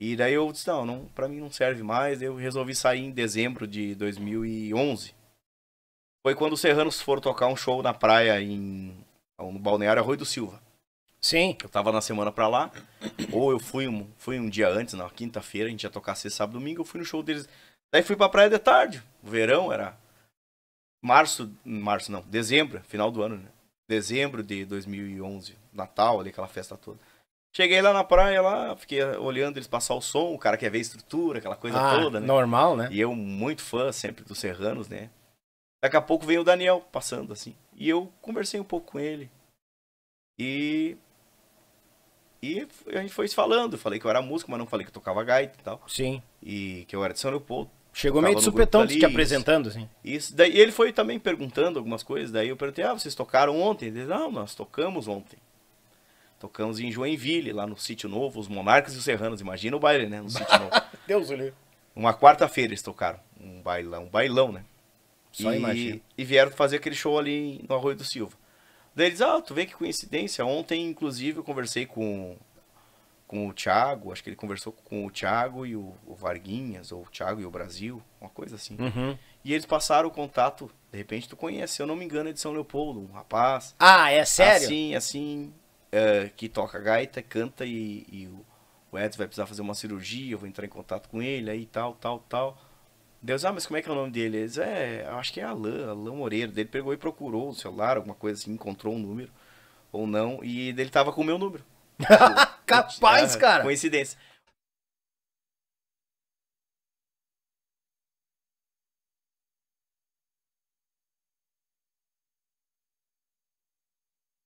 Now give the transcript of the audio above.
E daí eu disse, não, não para mim não serve mais. Eu resolvi sair em dezembro de 2011. Foi quando os Serranos foram tocar um show na praia em no Balneário Arroio do Silva. Sim. Eu tava na semana pra lá, ou eu fui um, fui um dia antes, na quinta-feira, a gente ia tocar sexta, sábado, domingo, eu fui no show deles. Daí fui pra praia de tarde, o verão, era março, março não, dezembro, final do ano, né? Dezembro de 2011, Natal, ali aquela festa toda. Cheguei lá na praia, lá, fiquei olhando eles passar o som, o cara quer ver a estrutura, aquela coisa ah, toda, né? Normal, né? E eu, muito fã sempre dos Serranos, né? Daqui a pouco veio o Daniel passando, assim. E eu conversei um pouco com ele. E. E a gente foi falando. Falei que eu era músico, mas não falei que tocava gaita e tal. Sim. E que eu era de São Leopoldo. Chegou meio de supetão ali, te apresentando, assim. Isso. Daí ele foi também perguntando algumas coisas. Daí eu perguntei, ah, vocês tocaram ontem? Ele disse, não, nós tocamos ontem. Tocamos em Joinville, lá no Sítio Novo, os Monarcas e os Serranos. Imagina o baile, né? No Sítio Novo. Deus olhe. Uma quarta-feira eles tocaram. Um bailão, um bailão, né? Só e, imagina. E vieram fazer aquele show ali no Arroio do Silva. Daí eles, ah, tu vê que coincidência. Ontem, inclusive, eu conversei com, com o Thiago, acho que ele conversou com o Thiago e o, o Varguinhas, ou o Thiago e o Brasil, uma coisa assim. Uhum. E eles passaram o contato, de repente tu conhece, se eu não me engano, é de São Leopoldo, um rapaz. Ah, é sério? Assim, assim, é, que toca gaita, canta e, e o, o Edson vai precisar fazer uma cirurgia, eu vou entrar em contato com ele, aí tal, tal, tal. Deus, ah, mas como é que é o nome dele? Eles, é, acho que é Alain, Alain Moreira. Ele pegou e procurou o celular, alguma coisa assim, encontrou um número ou não, e ele tava com o meu número. Tipo, Capaz, ah, cara! Coincidência.